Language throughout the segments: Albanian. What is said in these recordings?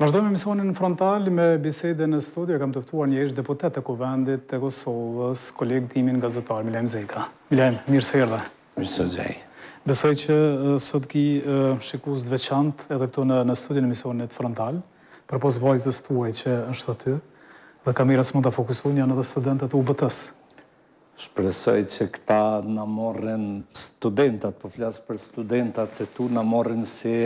Vazhdojmë emisionin frontal me bisede në studio. Kam tëftuar një eshtë deputet e kuvendit të Kosovës, kolegë timin gazetar, Milajm Zeka. Milajm, mirë së erdhe. Mirë së gjej. Besoj që sot ki shikus të edhe këtu në studio në emisionit frontal, për posë vajzës tuaj që është aty, dhe kam së mund të fokusun janë edhe studentet u bëtës. Shpresoj që këta në morren studentat, po flasë për studentat e tu në morren si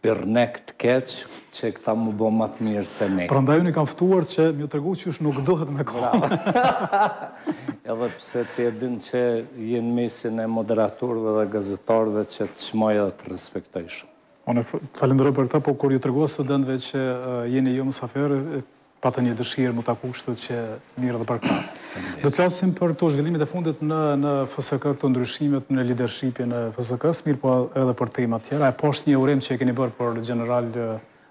rënë këtë keqë, që këta më bo më të mirë se ne. Pra ndaj unë kam fëtuar që mjë të regu që është nuk dohet me kohë. Edhe pse të edin që jenë mesin e moderatorve dhe gazetarve që të shmoj edhe të respektoj shumë. Unë falendroj për ta, po kur ju të regu dëndve që jeni ju jo më saferë, patë një dëshirë më të akushtët që mirë dhe për ka. Do të lasim për të zhvillimit e fundit në FSK, këto ndryshimet në leadershipi në FSK, mirë po edhe për tema tjera. E poshtë një urim që e keni bërë për general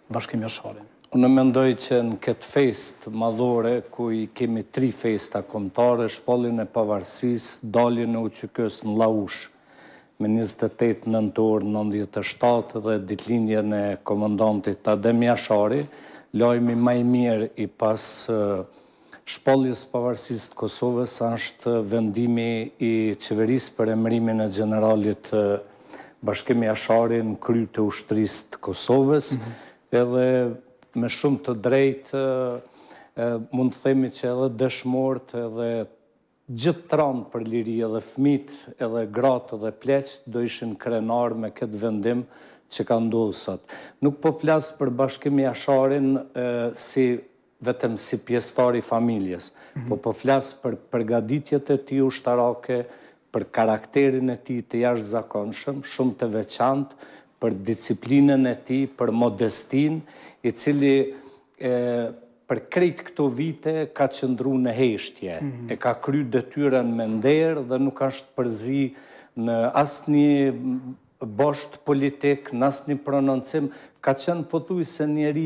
bashkim e sholin. Unë mendoj që në këtë fest madhore, ku i kemi tri festa komtare, Shpallin e pavarsis, dalin e uqykës në laush, me 28 nëntorë 97 dhe ditlinje në komandantit Adem Jashari, lojmi maj mirë i pas shpolljes pavarësisë të Kosovës, ashtë vendimi i qeveris për emrimin e generalit bashkemi në kry të ushtris të Kosovës, edhe me shumë të drejtë mund të themi që edhe dëshmort edhe gjithë tranë për liri edhe fmit edhe gratë edhe pleqët do ishin krenar me këtë vendim që ka ndohë sot. Nuk po flasë për bashkimi asharin si vetëm si pjestari familjes, mhm. po po flasë për përgaditjet e ti ushtarake, për karakterin e ti të jash zakonshëm, shumë të veçantë, për disiplinën e ti, për modestin, i cili për krejt këto vite ka qëndru në heshtje, mhm. e ka kry dëtyren me nderë dhe nuk ashtë përzi në asë një bosht politik, në asë një prononcim, ka qenë pëthu i se njeri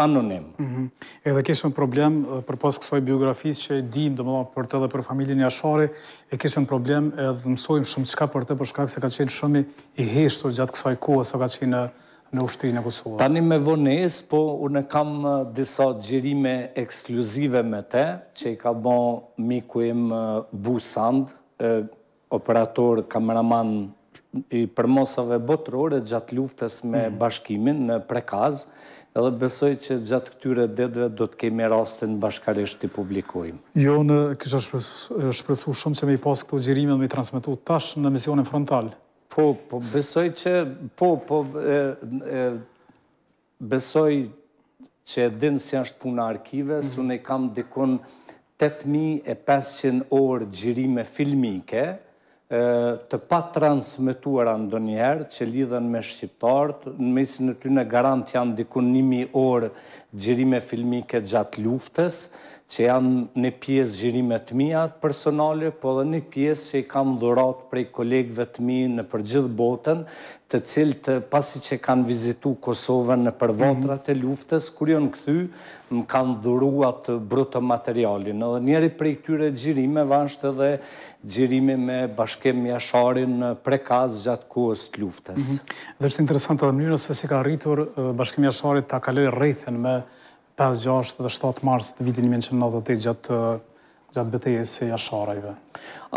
anonim. Mhm. Edhe keshën problem, për posë kësoj biografis që e dim, dhe më da për të dhe për familjen jashore, e keshën problem edhe mësojmë shumë qka për të shkak se ka qenë shumë i heshtur gjatë kësoj kohë, se ka qenë në ushtrinë e Kosovës. Tani me vones, po unë kam disa gjirime ekskluzive me te, që i ka bo miku im Bu Sand, operator kameraman i përmosave botërore gjatë luftës me mhm. bashkimin në prekaz, edhe besoj që gjatë këtyre dedve do të kemi rastin bashkaresht të publikojmë. Jo, në kësha shpresu shumë që me i pas këto gjirime dhe me i transmitu tash në misionin frontal. Po, po, besoj që, po, po, besoj që edhin si ashtë puna arkive, mhm. së unë kam dikon 8500 orë gjirime filmike, të pa transmituara ndonjëherë që lidhen me shqiptarët, në mesin e ty në garant janë dikun nimi orë gjirime filmike gjatë luftës, që janë në pjesë gjirime të mija personale, po dhe në pjesë që i kam dhurat prej kolegve të mi në përgjithë botën, të cilë të pasi që kanë vizitu Kosovën në përvotrat mhm. e luftës, kur jo në këthy, më kanë dhurua të bruto materialin. Dhe njeri prej këtyre gjirime vanshtë edhe gjirimi me bashkim në prekaz gjatë kohës të luftës. Mhm. Dhe është interesantë dhe mënyrës se si ka rritur bashkim jasharit të kaloj rejthen me 5, 6 dhe 7 mars të vitin 1998 gjatë gjatë betejës se jasharajve.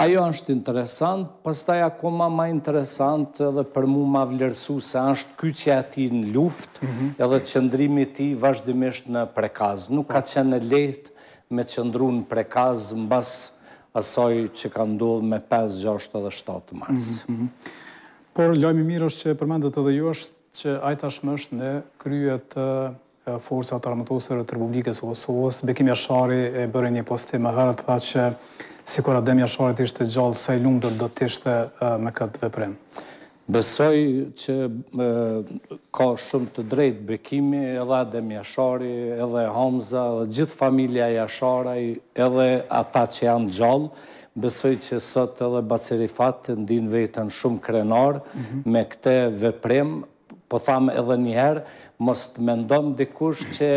Ajo është interesant, pastaj akoma ma interesant edhe për mu ma vlerësu se është kyqja ti në luft mhm. edhe qëndrimi ti vazhdimisht në prekaz. Nuk ka qenë lehtë me qëndru në prekaz në basë asoj që ka ndodhë me 5, 6 7 mars. Mhm, mhm. Por, lojmi mirë është që përmendet edhe ju është që ajta është në kryet forësat armatosër të Republikës o Kosovës. Bekim Jashari e bërë një postim më herët, tha që si kur Adem Jashari të ishte gjallë, sa i lundër do të ishte me këtë veprim. Besoj që ka shumë të drejtë bekimi, edhe Adem Jashari, edhe Hamza, edhe gjithë familja Jasharaj, edhe ata që janë gjallë. Besoj që sot edhe Bacerifat të ndinë vetën shumë krenar mhm. me këte veprem, po thamë edhe njëherë, mos të mendon dikush që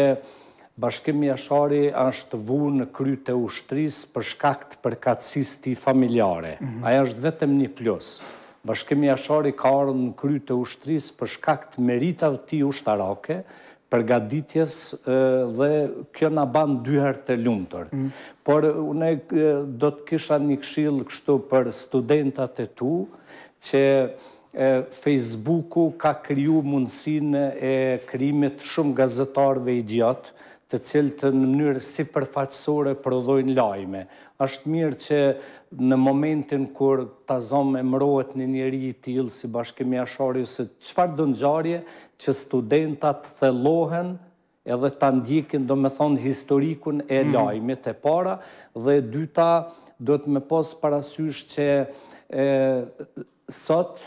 bashkim Jashari është vu në të ushtris për shkakt për katsis ti familjare. Mhm. Aja është vetëm një plusë. Bashkimi Jashari ka orën në kry të ushtris për shkak të meritav ti ushtarake, për gaditjes dhe kjo në banë dyherë të lumëtër. Mm. Por, une do të kisha një këshilë kështu për studentat e tu, që Facebooku ka kryu mundësin e krimit shumë gazetarve idiotë, të cilë të në mënyrë si përfaqësore prodhojnë lajme. Ashtë mirë që në momentin kur tazom zonë e mërojt një njeri i tilë si bashkimi ashori, se qëfar dëngjarje që studentat thelohen edhe të ndjekin, do me thonë, historikun e mhm. lajme të para, dhe dyta do të me posë parasysh që sot,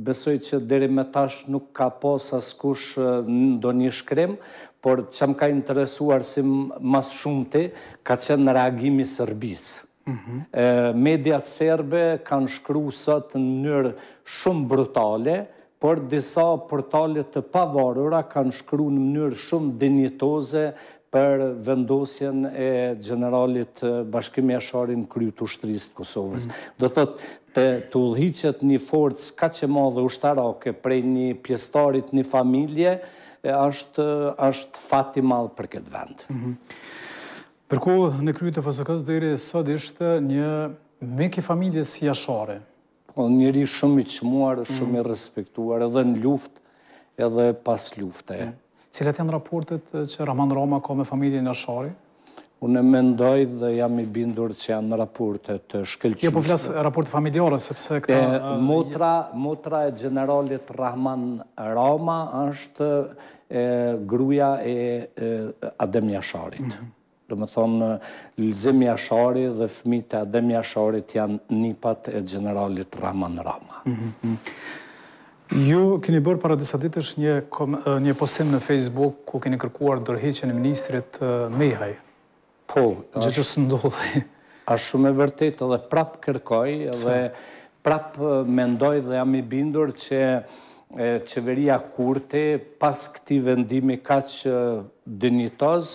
besoj që deri me tash nuk ka pos askush në do një shkrim, por që më ka interesuar si mas shumë ti, ka qenë në reagimi sërbisë. Mediat serbe kanë shkru sëtë në njërë shumë brutale, por disa portalet të pavarura kanë shkru në njërë shumë dinitoze për vendosjen e generalit bashkimi e sharin kryu të ushtrisë të Kosovës. Mm-hmm. Do të të të të një forcë ka që madhe ushtarake prej një pjestarit një familje, është është fat i madh për këtë vend. Ëh. Mm -hmm. në krye të FSK-s deri sot është një mik i familjes jashare. Po një njerëz shumë i çmuar, mm -hmm. shumë i respektuar edhe në luftë, edhe pas lufte. Mm -hmm. Cilat janë raportet që Raman Roma ka me familjen jashare? Unë e mendoj dhe jam i bindur që janë raporte të shkelqyshme. Kjo po flasë raporte familjore, sepse këta... Motra motra e generalit Rahman Rama është gruja e Adem Jasharit. Mhm. Dhe më thonë, Lëzim Jashari dhe fmit e Adem Jasharit janë nipat e generalit Rahman Rama. Mhm. Ju keni bërë para disa ditësh një postim në Facebook ku keni kërkuar dërheqen e Ministrit Mejhaj, Po, gjithë që së ndodhë. A shumë e vërtit edhe prap kërkoj edhe prap mendoj dhe jam i bindur që qeveria kurte pas këti vendimi ka që dënitoz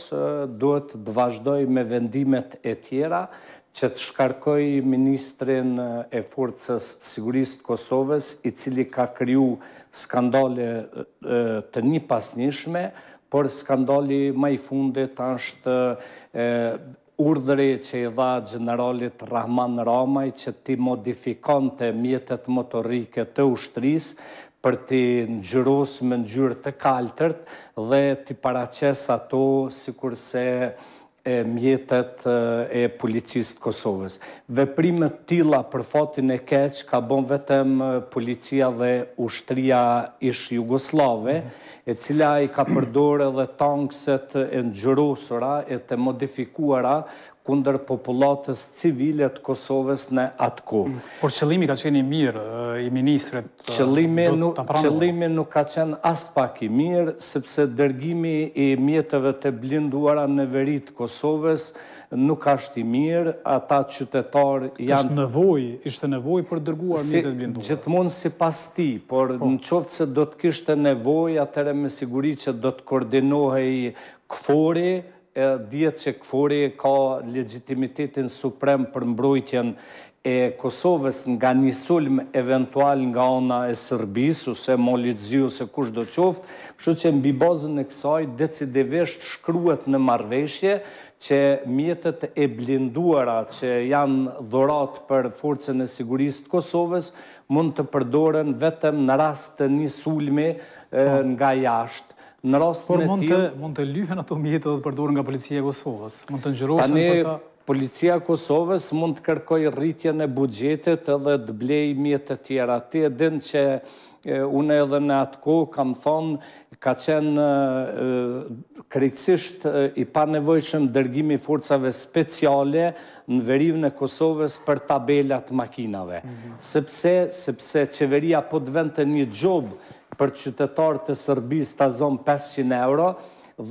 duhet të vazhdoj me vendimet e tjera që të shkarkoj Ministrin e Forcës të Sigurisë të Kosovës, i cili ka kryu skandale të një pasnishme, por skandali më i fundit është urdhëri që i dha generalit Rahman Ramaj që ti modifikon të mjetet motorike të ushtrisë për të ngjyrosur me ngjyrë të kaltërt dhe të paraqes ato sikurse e mjetet e policistë Kosovës. Veprimet tila për fatin e keq ka bon vetëm policia dhe ushtria ish Jugoslave, e cila i ka përdore dhe tankset e nëgjërosura e të modifikuara kunder populatës civilet Kosovës në atë kohë. Mm. Por qëllimi ka qeni mirë i ministret? Qëllimi nuk ka qenë asë pak i mirë, sepse dërgimi i mjetëve të blinduara në veritë Kosovës nuk ashtë i mirë, ata qytetarë janë... Ishtë nevoj, ishte nevoj për dërguar mjetët blinduara? Gjithmonë si pas ti, por po. në qoftë se do të kishte nevoj, atëre me siguri që do të koordinohe i këfori, e djetë që këfori ka legitimitetin suprem për mbrojtjen e Kosovës nga një sulm eventual nga ona e Sërbis, ose Molitzi, ose kush do qoftë, që që mbi bazën e kësaj decidivisht shkruet në marveshje që mjetët e blinduara që janë dhurat për forcen e sigurisë Kosovës mund të përdoren vetëm në rast të një sulmi po. nga jashtë në rastin e tillë. Por mund të lyhen ato mjetët dhe të përdoren nga policia e Kosovës. Mund të ngjyrosen për ta. Policia e Kosovës mund të kërkojë rritjen e buxhetit edhe të blej mjetët të tjera. Ti e din që unë edhe në atë ko kam thonë ka qenë krejtësisht i pa nevojshëm dërgimi forcave speciale në verivën e Kosovës për tabelat makinave. Mhm. Sepse, sepse qeveria po të vend të një gjobë për qytetarë të Sërbis të azon 500 euro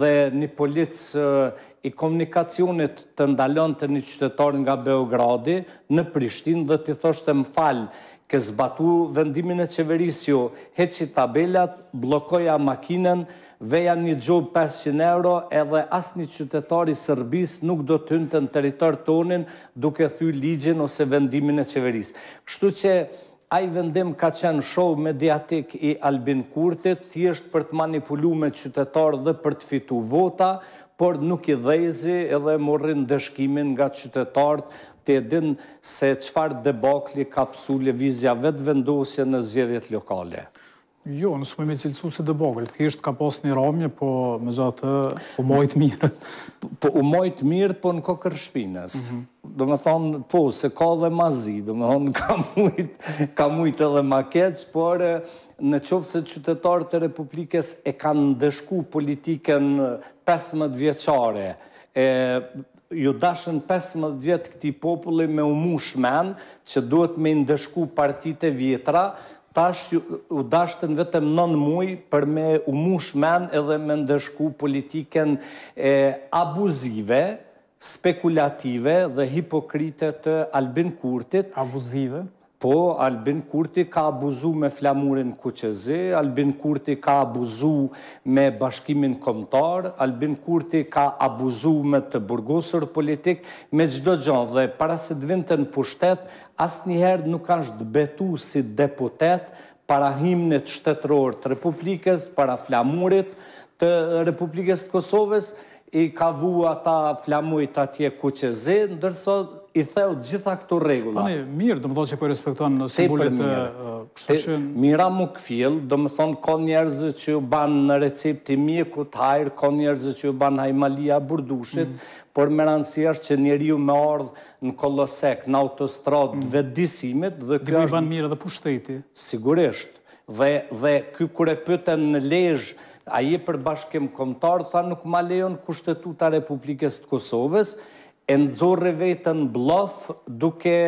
dhe një policë eh, i komunikacionit të ndalon të një qytetarë nga Beogradi në Prishtin dhe të thoshtë më falë, ke zbatu vendimin e qeverisjo, heqi tabelat, blokoja makinen, veja një gjobë 500 euro edhe as një qytetari Sërbis nuk do të hynë të në teritor tonin duke thy ligjin ose vendimin e qeveris. Kështu që ai vendim ka qenë show mediatik i Albin Kurtit, thjesht për të manipulu me qytetarë dhe për të fitu vota, por nuk i dhejzi edhe morrin dëshkimin nga qytetarët të edin se qfar debakli ka pësu levizja vetë vendosje në zjedhjet lokale. Jo, nësë përmi cilësu se dhe bogëllë, të kështë ka pas një ramje, po më gjatë u mojtë mirë. Po u mojtë po mirë, po në kokër shpinës. Mhm. Do me thonë, po, se ka dhe mazi, do me thonë, ka mujtë edhe makets, por në qovë se qytetarët e Republikës e kanë ndëshku politiken 15 vjeqare, e ju dashën 15 vjetë këti populli me umush shmen, që duhet me ndëshku partite vjetra, tash u dashën vetëm 9 muaj për me u mush men edhe me ndeshku politiken e abuzive, spekulative dhe hipokrite të Albin Kurtit. Abuzive? Po, Albin Kurti ka abuzu me flamurin kuqezi, Albin Kurti ka abuzu me bashkimin komtar, Albin Kurti ka abuzu me të burgosur politik, me gjdo gjonë dhe para se të vinte në pushtet, asë njëherë nuk është betu si deputet para himnit shtetëror të Republikës, para flamurit të Republikës të Kosovës, i ka vu ata të atje kuqezi, ndërso i theu gjitha këto regula. Pani, mirë, dëmë thonë që po i respektojnë në simbolit të kështë Mira më këfil, dëmë thonë, ka njerëzë që ju banë në recepti mjeku të hajrë, ka njerëzë që ju banë hajmalia burdushit, mhm. por më është që njeri ju me ardhë në kolosek, në autostradë, mhm. dhe disimit, dhe kjo është... Dhe banë mirë dhe për Sigurisht. Dhe kjo kërë pëtën në lejsh, a je për bashkim komtarë, tha nuk ma lejon kushtetuta Republikës Kosovës, e nëzore vetën blof duke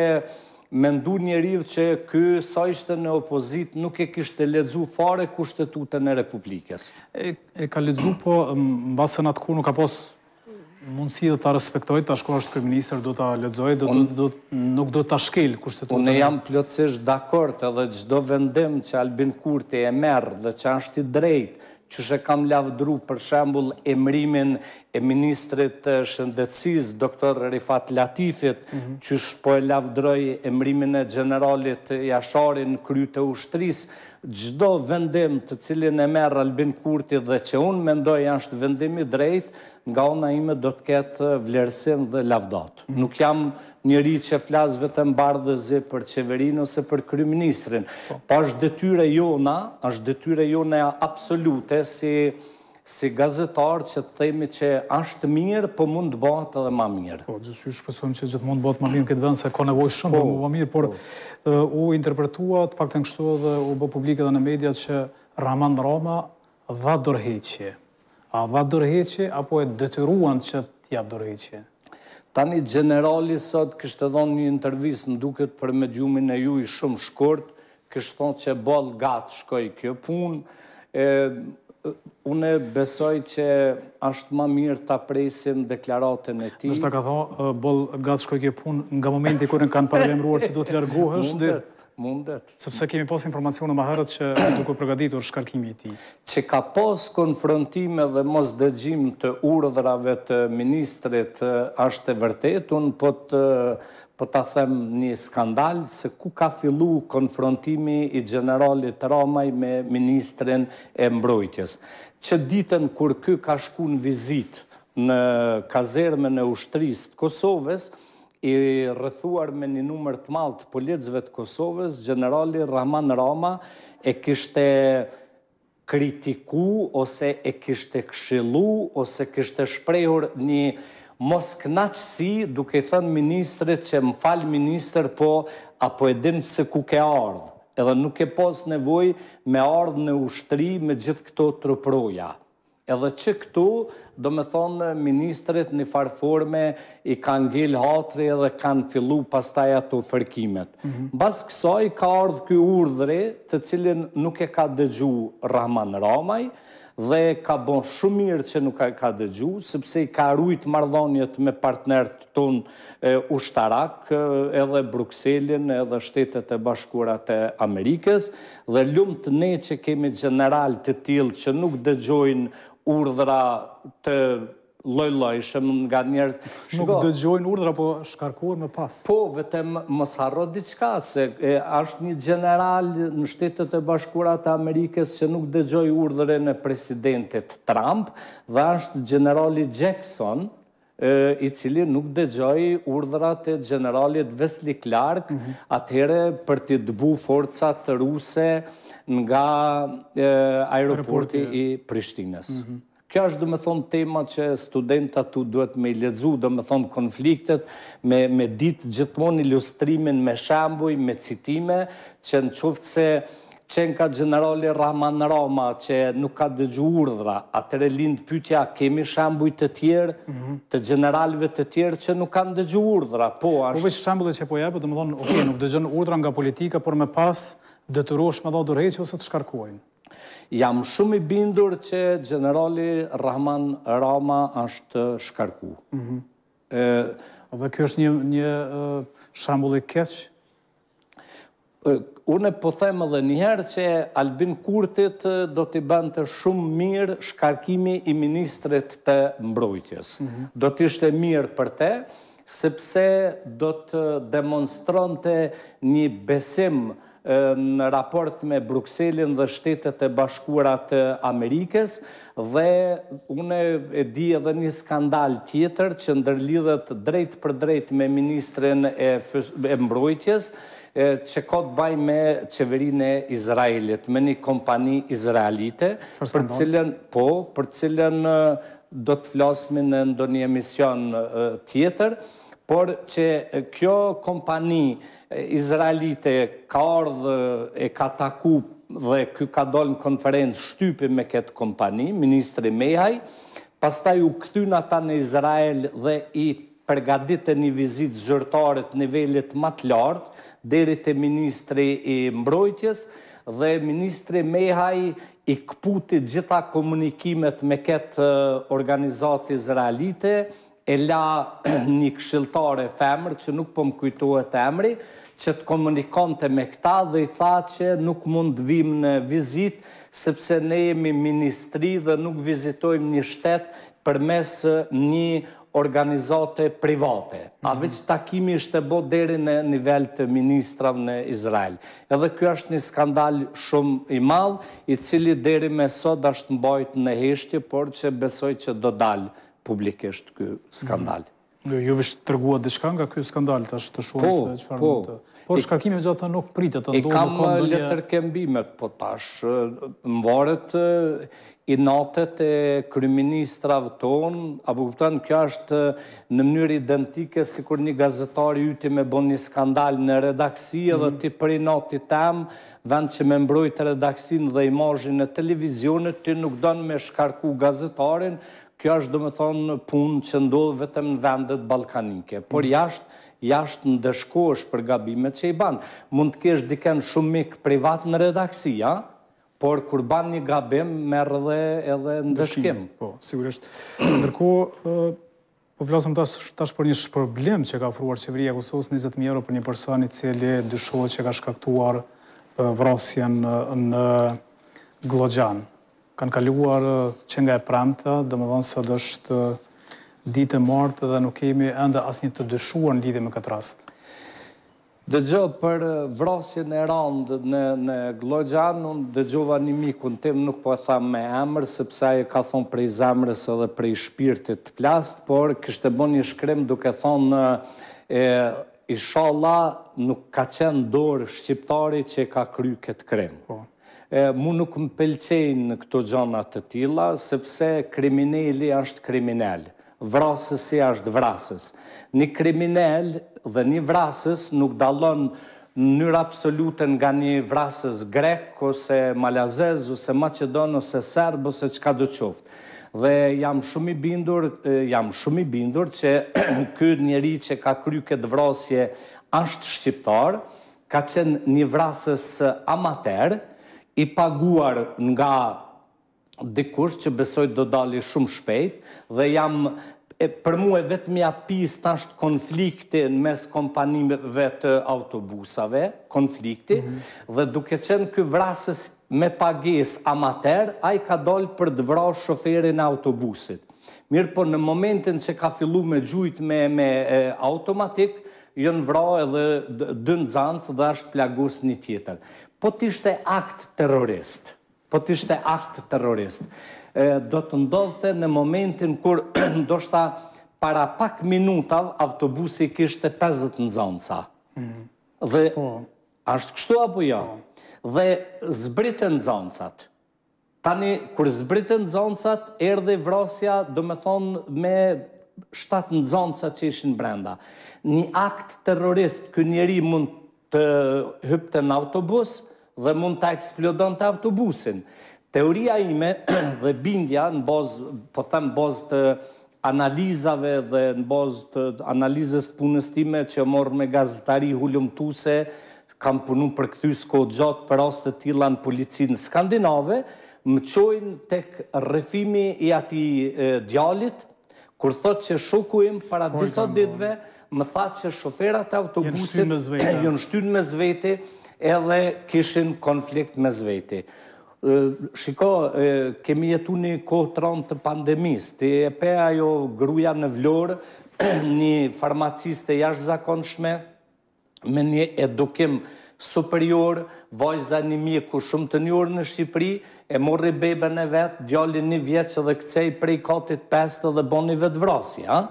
me ndu njerivë që kë sa ishte në opozit nuk e kishte ledzu fare kushtetutën e Republikës. E ka ledzu po, në basën atë ku nuk ka posë mundësi dhe ta respektoj, ta shko është kërministër, do ta ledzoj, nuk do ta shkel Republikës. Unë jam plëtsisht dakort edhe gjdo vendim që Albin Kurti e merë dhe që është i drejtë, që shë kam lavdru për shembul emrimin e Ministrit Shëndecis, doktor Rifat Latifit, mhm. që shpo e lavdroj emrimin e generalit Jasharin, të ushtris, gjdo vendim të cilin e merë Albin Kurti dhe që unë mendoj janë shtë vendimi drejt, nga ona ime do të ketë vlerësim dhe lavdat. Mhm. Nuk jam njëri që flasë vetëm bardhëzi për qeverinë ose për kryministrin, pa po. po, është dëtyre jona, është dëtyre jona absolute si si gazetar që të themi që ashtë mirë, po mund të batë edhe ma mirë. Po, gjithë që shpesojmë që gjithë mund të batë ma mirë në këtë vend, se ka nevoj shumë për po, mund ma mirë, por po. u interpretua të pak të nështu edhe u bë publikë edhe në mediat që Raman Rama dha dërheqje. A dha dërheqje, apo e dëtyruan që të jabë dërheqje? Tani, generali sot kështë edhe një intervjis në duket për me gjumin e ju i shumë shkurt, kështë thonë që bolë gatë shkoj kjo punë, Une besoj që ashtë ma mirë të apresim deklaratën e ti. Nështë ta ka tha, bolë gatë shkoj kje punë nga momenti kërë në kanë parlemruar që do të largohësh. Mundet, mundet. Sepse kemi pas informacionë më herët që duke përgaditur shkarkimi ti. Që ka pas konfrontime dhe mos dëgjim të urdhrave të ministrit ashtë e vërtetun, po të po ta them një skandal se ku ka fillu konfrontimi i generalit Ramaj me ministrin e mbrojtjes. Që ditën kur ky ka shku në vizit në kazermen e ushtris Kosovës, i rëthuar me një numër të malë të policëve të Kosovës, generali Rahman Rama e kishte kritiku ose e kishte kshilu, ose kishte shprehur një mos knaqësi duke thënë ministrit që më falë minister po, apo e dinë se ku ke ardhë, edhe nuk e posë nevoj me ardhë në ushtri me gjithë këto trupruja. Edhe që këtu, do me thonë, ministrit një farëforme i kanë gjelë hatri edhe kanë fillu pastaj ato fërkimet. Mm -hmm. Bas kësoj ka ardhë këj urdhre të cilin nuk e ka dëgju Rahman Ramaj, dhe ka bon shumë mirë që nuk ka, dëgju, sepse ka rujt mardhonjet me partnerët tonë ushtarak, edhe Bruxellin, edhe shtetet e bashkurat e Amerikës, dhe ljumë të ne që kemi general të tilë që nuk dëgjojnë urdhra të loj loj, shëmë nga njerët. Nuk dëgjojnë urdra, po shkarkuar me pas. Po, vetëm më sarro diqka, se ashtë një general në shtetet e bashkurat e Amerikës që nuk dëgjoj urdre në presidentit Trump, dhe ashtë generali Jackson, i cili nuk dëgjoj urdrat e generalit Vesli Clark, mhm. atëhere për të dëbu forcat ruse nga aeroporti i Prishtinës. Mhm. Kjo është, dhe me thonë, tema që studenta tu duhet me lezu, dhe me thonë, konfliktet, me, me ditë gjithmonë ilustrimin me shambuj, me citime, që në qoftë se qenë ka generali Rahman Rama që nuk ka dëgju urdhra, atëre lindë pytja, kemi shambuj të tjerë, mhm. të generalve të tjerë, që nuk kanë dëgju urdhra, po ashtë... Po veç shambuj që po jepë, dhe me thonë, ok, nuk dëgjën urdhra nga politika, por me pas detyrosh me dha ose të shkarkojnë jam shumë i bindur që generali Rahman Rama është shkarku. Mhm. Dhe kjo është një shambull i keqë? Une po themë dhe njëherë që Albin Kurtit do t'i bënd të shumë mirë shkarkimi i ministret të mbrojtjes. Mhm. Do ishte mirë për te, sepse do të demonstron të një besim në raport me Bruxellin dhe shtetet e bashkurat Amerikës dhe une e di edhe një skandal tjetër që ndërlidhet drejt për drejt me Ministrin e Mbrojtjes që ka të baj me qeverin e Izraelit, me një kompani izraelite, për cilën, po, për cilën do të flasmi në ndonjë emision tjetër, por që kjo kompani izraelite ka ardhë e ka taku dhe kjo ka dolë në konferencë shtypi me këtë kompani, Ministri Mejaj, pastaj u këthyn ata në Izrael dhe i përgadit e një vizit zyrtare të nivellit më të lartë, deri të Ministri i Mbrojtjes, dhe Ministri Mejaj i këputit gjitha komunikimet me këtë organizatë izraelite, e la një këshiltare femër që nuk po më kujtuhet emri, që të komunikonte me këta dhe i tha që nuk mund të vim në vizit, sepse ne jemi ministri dhe nuk vizitojmë një shtetë për mes një organizate private. A mhm. veç takimi ishte bo deri në nivel të ministrav në Izrael. Edhe kjo është një skandal shumë i madh, i cili deri me sot është mbajt në heshtje, por që besoj që do dalë publikisht kjo skandal. Mhm. Ju jo, jo vështë të rguat dhe shka nga kjo skandal, të ashtë të shumë se që farë në të... Po, po. Po, shkakime gjatë të nuk pritë, të ndonë I kam letër kembimet, po tash, më varet i natët e kryministrave tonë, apo këptan, kjo është në mënyrë identike, si kur një gazetari yti me bon një skandal në redaksi, edhe mhm. ti për i i tem, vend që me mbrojtë redaksin dhe imajin e televizionit, ti nuk donë me shkarku gazetarin, kjo është dhe thonë punë që ndodhë vetëm në vendet balkanike, por mm. jashtë jashtë në dëshkosh për gabimet që i banë. Mund të kesh diken shumë mik privat në redaksia, por kur banë një gabim, merë dhe edhe në dëshkim. Po, sigurisht. Ndërko, po flasëm tash, tash për një shpërblim që ka ofruar qeveria Kosovës 20.000 euro për një person i cili dyshohet që ka shkaktuar vrasjen në Glogjanë kanë kaluar që nga e pramta, dhe më dhënë së dështë ditë e martë dhe nuk kemi enda asë një të dëshuar në lidhje me këtë rastë. Dhe gjë për vrasin e randë në Glogjan, unë dhe gjëva një mikun tim nuk po e thamë me emër, sepse e ka thonë prej zemrës edhe prej shpirtit të plastë, por kështë e bon një shkrim duke thonë në ishala nuk ka qenë dorë shqiptari që ka kry këtë krimë. Po mu nuk më në këto gjonat të tila, sepse krimineli është kriminel, vrasës i është vrasës. Një kriminel dhe një vrasës nuk dalon në njërë absoluten nga një vrasës grek, ose malazez, ose macedon, ose serb, ose qka do qoftë. Dhe jam shumë i bindur, jam shumë i bindur që këtë njeri që ka kry këtë vrasje ashtë shqiptar, ka qenë një vrasës amaterë, i paguar nga dikush që besoj do dali shumë shpejt dhe jam e për mua vetëm ia pis tash në mes kompanive të autobusave, konflikti mm -hmm. dhe duke qenë ky vrasës me pagesë amater, ai ka dalë për të vrarë shoferin e autobusit. Mirë, por në momentin që ka filluar me gjujt me me e, automatik, janë vra vrarë edhe dy nxancë dhe është plagus një tjetër po të ishte akt terrorist. Po të ishte akt terrorist. Ë do të ndodhte në momentin kur ndoshta para pak minuta autobusi kishte 50 nxënca. Mm Dhe po, është kështu apo jo? Po. Dhe zbritën nxëncat. Tani kur zbritën nxëncat erdhi vrasja, do të thonë, me 7 nxënca që ishin brenda. Një akt terrorist, ky njeri mund hypte në autobus dhe mund të eksplodon të autobusin. Teoria ime dhe bindja në bazë, po them bazë të analizave dhe në bazë të analizës të punës time që morë me gazetari tuse, kam punu për këthy s'ko gjatë për asë të tila në policinë skandinave, më qojnë tek rëfimi i ati djalit, kur thot që shoku im para disa ditve, më tha që shoferat e autobusit jënë shtynë me zvete edhe kishin konflikt me zvete. Shiko, kemi jetu një kohë të rëndë të pandemis, të e pe ajo gruja në vlorë, një farmaciste jashtë zakonshme, me një edukim superior, vajza një mjeku shumë të njërë në Shqipëri, e morri bebe në vetë, djali një vjetë që dhe këcej prej katit 5 dhe boni vetë vrasi, ha?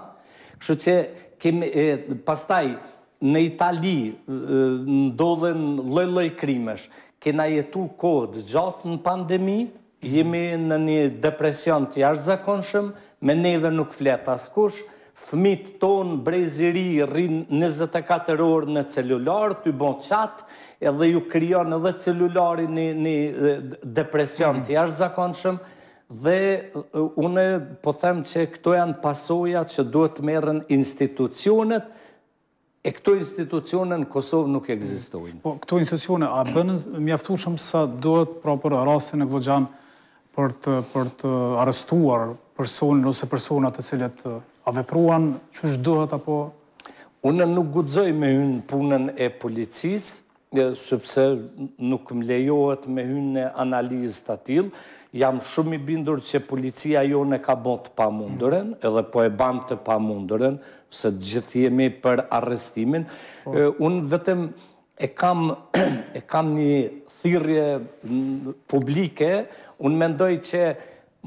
Shë që kemi e pastaj në Itali ndodhen lloj-lloj krimesh. Kena jetu kod gjatë në pandemi, jemi në një depresion të jashtë zakonshëm, me neve nuk fleta askush, fëmit ton breziri rrinë 24 orë në celular, të i bon qatë, edhe ju kryon edhe celularin një depresion të mhm. jashtë zakonshëm, dhe une po them që këto janë pasoja që duhet të merën institucionet, e këto institucionet në Kosovë nuk egzistojnë. Po, këto institucionet, a bënën mjaftu shumë sa duhet për rastin e Glogjan për të, për të arrestuar personin ose personat të cilet avepruan, vepruan, që shduhet apo? Une nuk gudzoj me unë punën e policisë, sëpse nuk më lejohet me hynë në analizë të atilë, jam shumë i bindur që policia jo në ka botë pa mundurën, edhe po e bandë të pa mundurën, se gjithë jemi për arrestimin. Po. Unë vetëm e kam një thyrje publike, unë mendoj që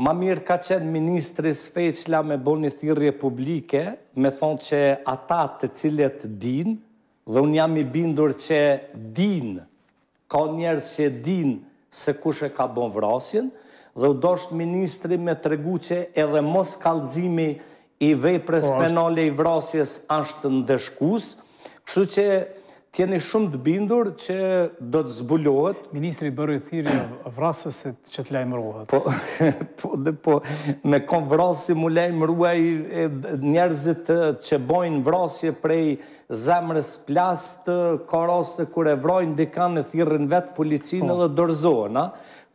ma mirë ka qenë Ministri Sfejqla me bo një thyrje publike, me thonë që ata të cilet dinë, dhe unë jam i bindur që din, ka njerës që din se kushe ka bon vrasjen, dhe u doshtë ministri me të regu që edhe mos kalzimi i vej pres po, penale i vrasjes ashtë në dëshkus, kështu që tjeni shumë të bindur që do të zbulohet. Ministri bërë i thiri vrasës që të lejmëruhet. Po, po, po, me kon vrasi mu lejmëruaj njerëzit që bojnë vrasje prej, zemrës të koroste, kur e vrojnë dikanë e thirën vetë policinë po. dhe dorzona,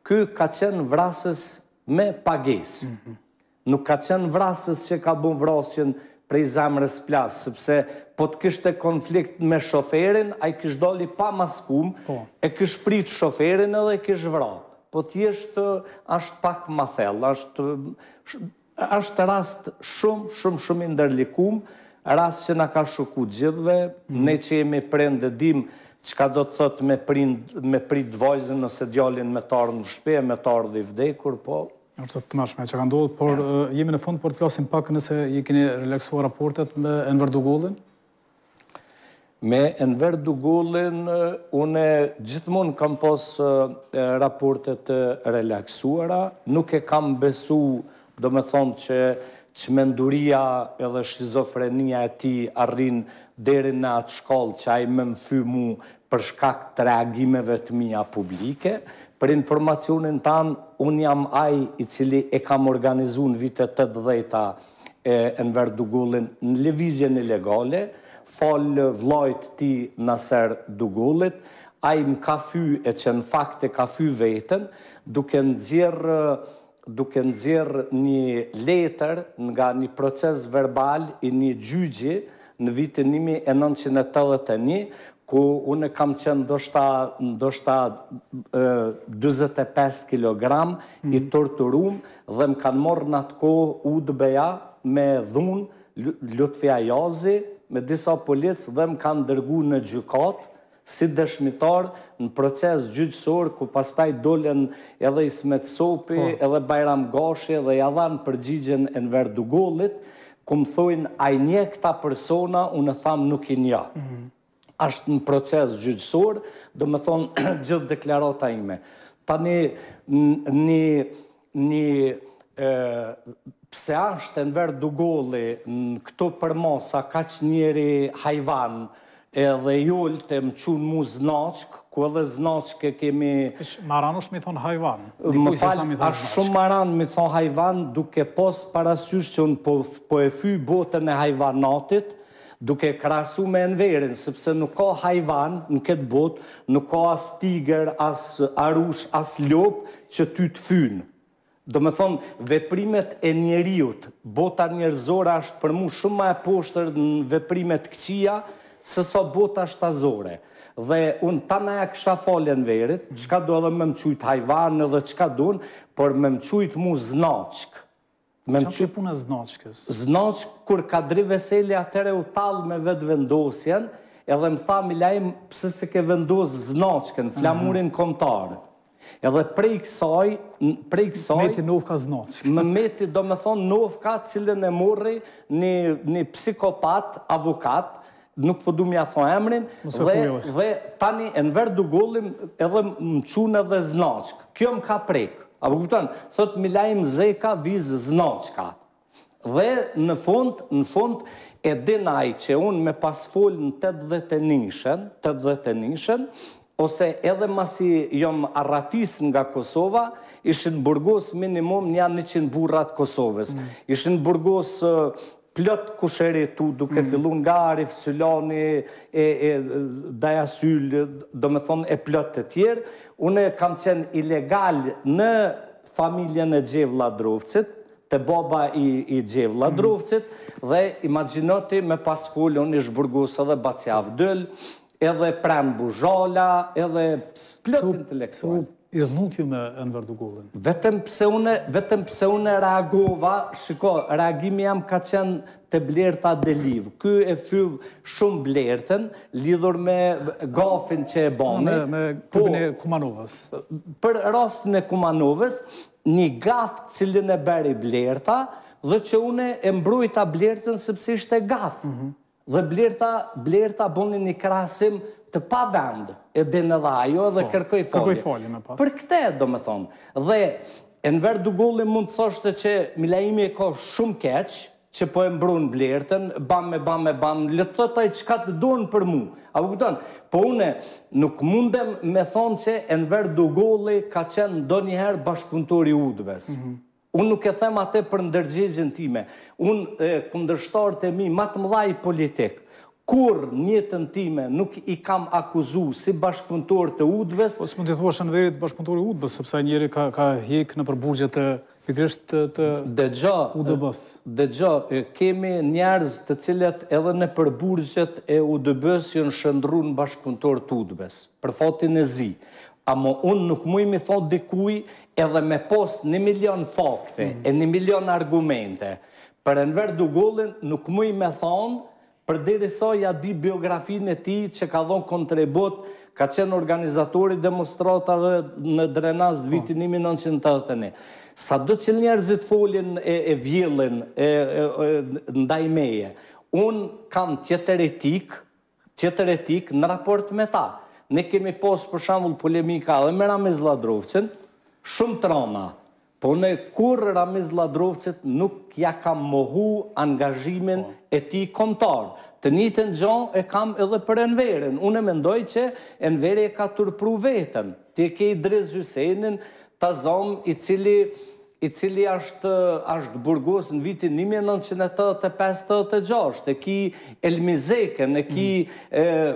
ky ka qenë vrasës me pagesë. Mhm. Nuk ka qenë vrasës që ka bun vrasjen prej zemrës plasë, sëpse po të kështë e konflikt me shoferin, a i kështë doli pa maskum, po. e kështë pritë shoferin edhe e kështë vrojnë po thjeshtë është pak ma thellë, ashtë rast shumë, shumë, shumë ndërlikumë, rast që nga ka shuku gjithve, mhm. ne që jemi prend dim që ka do të thot me prit dvojzën nëse djallin me tarë në shpe, me tarë dhe i vdekur, po... Arto të mashme që ka ndodhë, por jemi në fund, por të flasim pak nëse i kini relaxua raportet me Enver Dugullin? Me Enver Dugullin, une gjithmonë kam pos raportet relaxuara, nuk e kam besu do me thonë që që menduria edhe shizofrenia e ti arrin deri në atë shkollë që a i më më fy mu për shkak të reagimeve të mija publike. Për informacionin tanë, unë jam a i cili e kam organizu në vitet të dhejta në Verdugullin në levizjen e legale, folë vlojt ti në ser Dugullit, a i më ka fy e që në fakte ka fy vetën, duke në zirë duke nëzirë një letër nga një proces verbal i një gjygji në vitin 1981, ku unë e kam qenë ndoshta, ndoshta 25 kg mhm. i torturum dhe më kanë morë në atë kohë u dëbeja me dhunë Lutfia Jozi, me disa policë dhe më kanë dërgu në gjykatë, si dëshmitar në proces gjyqësor, ku pastaj dolen edhe Ismet Sopi, po. edhe Bajram Gashi, edhe jadhan përgjigjen e në verë dugollit, ku më thujnë, a i nje këta persona, unë e thamë nuk i nja. Mm-hmm. Ashtë në proces gjyqësor, do më thonë gjithë deklarata ime. Ta një një pëse ashtë e në verë dugolli në këto përmosa ka që njëri hajvanë, edhe jullë të më qunë mu znaqë, ku edhe znaqë ke kemi... Maran është mi thonë hajvan. Më falë, a shumë maran mi thonë hajvan, duke pos parasysh që unë po, po e fy botën e hajvanatit, duke krasu me enverin, sepse nuk ka hajvan në këtë bot, nuk ka as tiger, as arush, as ljop, që ty të fynë. Do me thonë, veprimet e njeriut, bota njerëzora është për mu shumë ma e poshtër në veprimet këqia, se sa bota shtazore. Dhe unë ta në e kësha verit, qka mhm. do edhe me më qujtë hajvanë edhe qka dunë, por me më qujtë mu znaqk. Qa që e puna znaqkës? Znaqk, kur ka dri veseli atere u talë me vetë vendosjen, edhe më tha milajim pëse se ke vendosë znaqkën, mhm. flamurin komtarë. Edhe prej kësaj, prej kësaj... Meti novka znaqkë. Me meti, do me thonë, novka cilën e morri një psikopat, avokatë, nuk po du mja tho emrin, dhe tani e në verë du gullim edhe më qunë edhe znaqk. Kjo më ka prekë. A po kuptan, thot mi lajmë zeka viz znaqka. Dhe në fund, në fund, e dinaj që unë me pas folë në të dhe të nishën, të dhe të nishën, ose edhe masi jom arratis nga Kosova, ishin burgos minimum një 100 burrat Kosovës, mm. një burgos plot kusheri tu, duke mm. fillu nga Arif, Sylani, e, e, Daja Syl, do me thonë e plot të tjerë, unë kam qenë ilegal në familjen e Gjev Ladrovcit, të baba i, i Gjev mhm. Ladrovcit, dhe imaginoti me pas unë i shburgusë dhe Baci edhe Pran Buzhala, edhe plët intelektual i dhënut ju me Enver Dugullin? Vetëm pse une, vetëm pse reagova, shiko, reagimi jam ka qenë të blerta dhe livë. Ky e fyv shumë blertën, lidhur me gafin që e bani. Me, po, kubin e Kumanovës. Për rast në Kumanovës, një gafë cilin e beri blerta, dhe që une e mbrujta blertën sepse ishte gafë. Mhm dhe blerta, blerta bënë një krasim të pa vend, e në edhe ajo dhe po, kërkoj folje. Kërkoj folje në pas. Për këte, do me thonë, dhe Enver Dugulli mund të thoshte që Milajimi e ka shumë keqë, që po e mbrun blertën, bam me bam me bam, le të thotë ai çka të duan për mua. A u kupton? Po unë nuk mundem me thonë se Enver Dugolli ka qenë ndonjëherë bashkëpunëtori i Udbes. Mm -hmm. Unë nuk e them atë për ndërgjegjën time. Unë e të mi, matë të mëlaj politikë, kur njëtën time nuk i kam akuzu si bashkëpuntor të udves... Po së mund të thua shënverit bashkëpuntor i udves, sëpse njëri ka, ka në përbuzje të pikrisht të, të Dhe gjo, kemi njerëz të cilët edhe në përbuzjet e udëbës jënë shëndru në bashkëpuntor të udves, për thotin e zi. Amo unë nuk mui mi thot dikuj edhe me post një milion fakte mm. e një milion argumente. Për Enver Dugullin nuk mui me thonë për diri sa ja di biografin e ti që ka dhonë kontribut, ka qenë organizatori demonstratave në drenaz po. vitin oh. 1981. Sa do që njerëzit folin e, e vjelin e, ndaj meje, unë kam tjetër etik, tjetër etik në raport me ta ne kemi posë për shambull polemika dhe me Ramiz Ladrovcen, shumë trauma, po në kur Ramiz Ladrovcet nuk ja kam mohu angazhimin po. e ti komtarë. Të një të gjonë e kam edhe për Enverin. Unë e mendoj që Enveri e ka tërpru vetën. Ti e ke i Hysenin, tazom zonë i cili i cili ashtë burgos në vitin 1985-86, e ki Elmizeken, e ki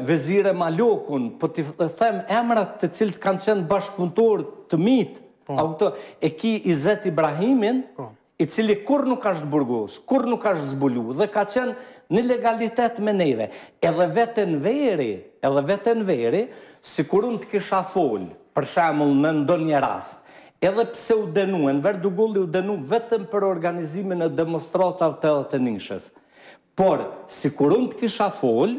Vezire Malokun, po të them emrat të cilët kanë qenë bashkëpuntor të mit, po. e ki Izet Ibrahimin, po. i cili kur nuk ashtë burgos, kur nuk ashtë zbulu, dhe ka qenë në legalitet me neve. Edhe vetën veri, edhe vetën veri, si kur unë të kisha tholë, për shemull në ndonjë rast, rastë, edhe pse u denuën, në verdu gulli u denu vetëm për organizimin e demonstratave të edhe të nishës. Por, si kur unë të kisha fol,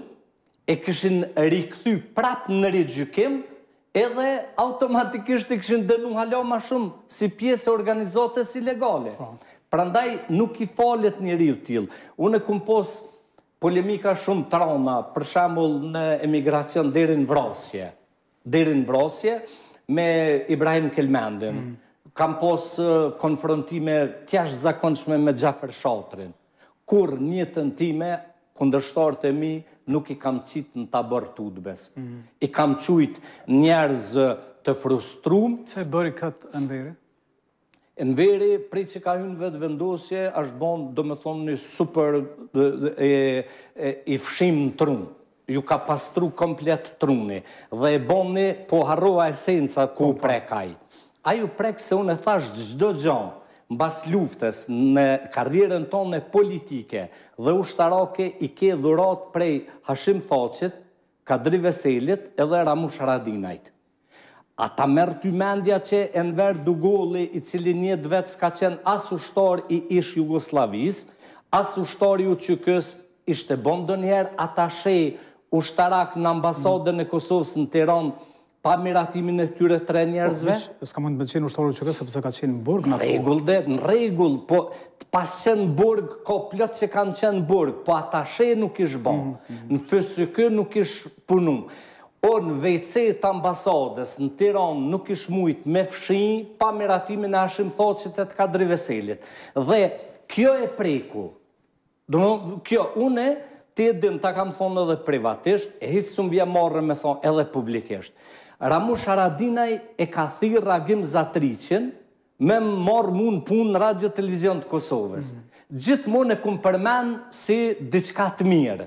e kishin rikëthy prap në rikëgjukim, edhe automatikisht e kishin denu halo ma shumë si pjesë e ilegale. Po. Pra ndaj nuk i falet një rikë t'il. Unë e kum posë polemika shumë trauma, për shambull në emigracion dherin vrasje. Dherin vrasje, dherin vrasje, me Ibrahim Kelmendin. Kam posë konfrontime tjash zakonçme me Gjafer Shaltrin. Kur një të time, kundërshtarë mi, nuk i kam qitë në tabër të udbes. I kam qujtë njerëz të frustrum. Se bëri këtë enveri? Enveri, prej që ka hynë vetë vendosje, është bon, do me thonë, një super e, e, i fshim në trunë ju ka pastru komplet truni dhe e boni po harrova esenca ku prekaj. A ju prek se unë e thash gjdo gjon, mbas luftes në karrierën tonë politike dhe ushtarake i ke dhurat prej Hashim Thocit, Kadri Veselit edhe Ramush Radinajt. A ta mërë të mendja që Enver Dugoli, i cili një vetë s'ka qenë as ushtor i ish Jugoslavis, as ushtor i u qykës, ishte bondë njerë, ata shejë ushtarak në ambasodën mm. e Kosovës në Tiron pa miratimin e tyre tre njerëzve? Po, s'ka mund të bëtë qenë u shtarur që kësë, përse ka qenë në burg në atë regull, dhe, në regull, po, të pas qenë burg, ko plët që kanë qenë burg, po ata she nuk ish bo, mm. në përsy nuk ish punu. O në vejtëse të ambasodës, në Tiron, nuk ish mujtë me fshi, pa miratimin e ashim thot që të kadri veselit. Dhe, kjo e preku, Dhe, kjo, une, ti e din, ta kam thonë edhe privatisht, e hisë së mbja me thonë edhe publikisht. Ramush Haradinaj e ka thirë Ragim Zatricin me morë mund punë në Radio Televizion të Kosovës. Mm -hmm. Gjithmonë e kumë përmenë si diçka të mirë.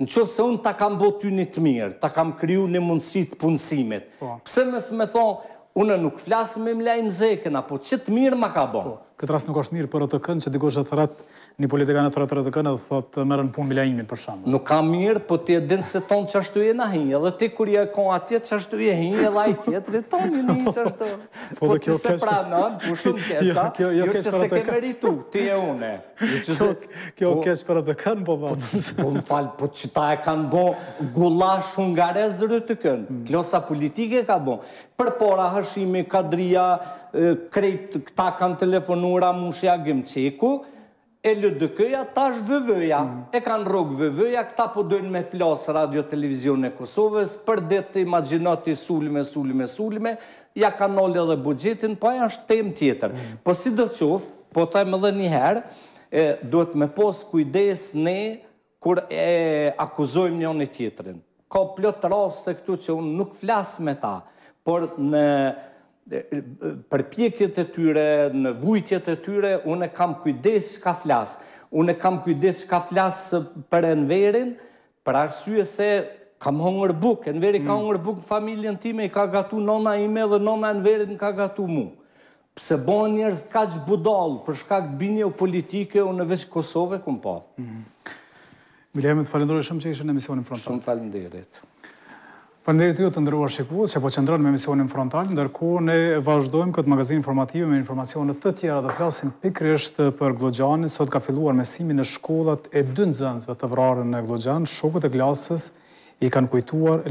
Në që se unë ta kam botu një të mirë, ta kam kryu një mundësi punësimit. Po. Pse mësë me thonë, unë nuk flasë me mlejmë zekën, apo që të mirë ma ka bonë. Po. Këtë rast nuk është mirë për ATK-n që dikush e thret, një politikan e thret ATK-n e thot merren punë me Lajimin për shemb. Nuk ka mirë, po ti e din se ton çashtu je na hi, edhe ti kur je kon atje çashtu je hi, edhe ai tjetri e një në çashtu. Po do po, po kjo kesh. Po se pranon, po shumë kesh. Jo, kjo jo kesh për atk ke meritu, ti je unë. Jo çse kjo po- kesh për ATK-n po vao. Po un fal, po çta e kanë bë gullash hungarezë ty kën. Mm. Klosa politike ka bë. Përpara Hashimi Kadria, krejt këta kanë telefonura Mushja Gimciku, e LDK-ja tash VV-ja, mm. e kanë rogë VV-ja, këta po dojnë me plasë Radio Televizion e Kosovës, për detë imaginati sulme, sulme, sulme, ja kanë nolë edhe bugjetin, po aja është tem tjetër. Mm. Po si do qoftë, po thajmë edhe njëherë, duhet me posë kujdes ne kur e akuzojmë një një tjetërin. Ka plot raste këtu që unë nuk flasë me ta, por në përpjekjet e tyre, në vujtjet e tyre, unë e kam kujdes ka flasë. Unë e kam kujdes ka flasë për enverin, për arsye se kam hongër buk, enveri ka mm. hongër buk në familjen time, i ka gatu nona ime dhe nona enverin ka gatu mu. Pse bon njerës ka që budalë, për shkak binje o politike, unë në veç Kosove, këm po. Mm -hmm. të falendrojë shumë që ishë në emisionin frontat. Shumë falenderit. Falënderit ju të ndërruar shikues që po qëndron me emisionin frontal, ndërku ne vazhdojmë këtë magazin informative me informacione të tjera do flasim pikërisht për Glogjani. Sot ka filluar mësimi në shkollat e dy nxënësve të vrarën në Glogjan, shokët e klasës i kanë kujtuar